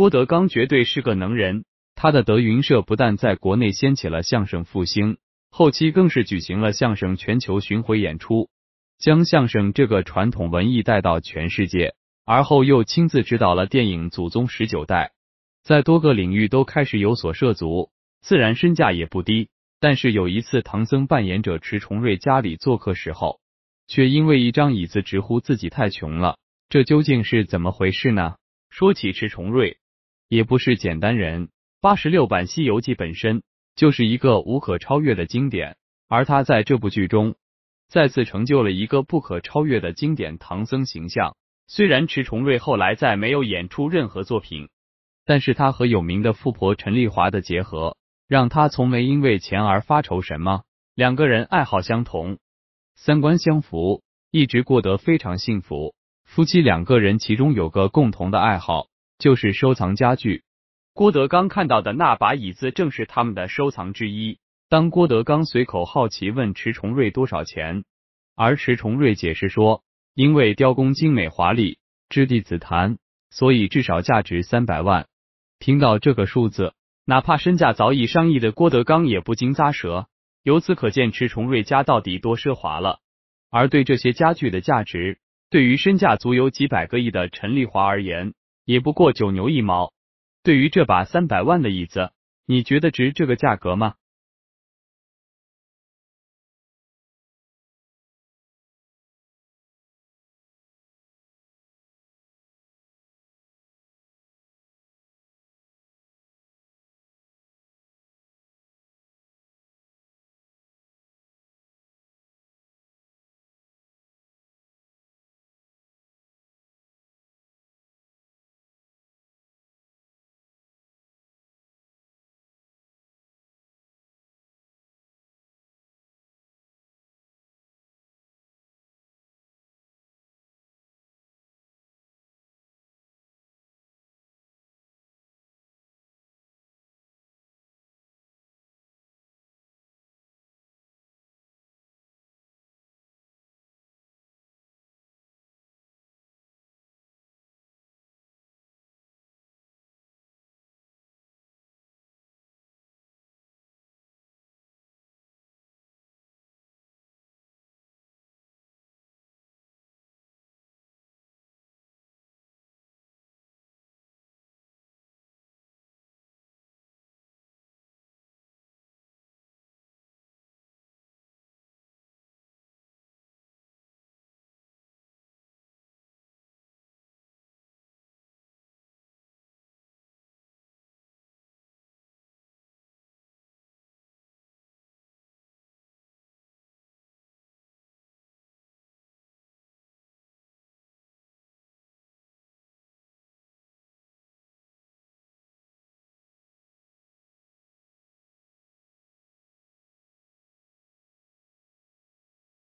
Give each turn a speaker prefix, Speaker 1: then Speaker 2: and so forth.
Speaker 1: 郭德纲绝对是个能人，他的德云社不但在国内掀起了相声复兴，后期更是举行了相声全球巡回演出，将相声这个传统文艺带到全世界。而后又亲自指导了电影《祖宗十九代》，在多个领域都开始有所涉足，自然身价也不低。但是有一次，唐僧扮演者迟重瑞家里做客时候，却因为一张椅子直呼自己太穷了，这究竟是怎么回事呢？说起迟重瑞。也不是简单人。八十六版《西游记》本身就是一个无可超越的经典，而他在这部剧中再次成就了一个不可超越的经典唐僧形象。虽然迟重瑞后来再没有演出任何作品，但是他和有名的富婆陈丽华的结合，让他从没因为钱而发愁。什么？两个人爱好相同，三观相符，一直过得非常幸福。夫妻两个人其中有个共同的爱好。就是收藏家具，郭德纲看到的那把椅子正是他们的收藏之一。当郭德纲随口好奇问迟重瑞多少钱，而迟重瑞解释说，因为雕工精美华丽，质地紫檀，所以至少价值三百万。听到这个数字，哪怕身价早已上亿的郭德纲也不禁咂舌。由此可见，迟重瑞家到底多奢华了。而对这些家具的价值，对于身价足有几百个亿的陈丽华而言。也不过九牛一毛。对于这把三百万的椅子，你觉得值这个价格吗？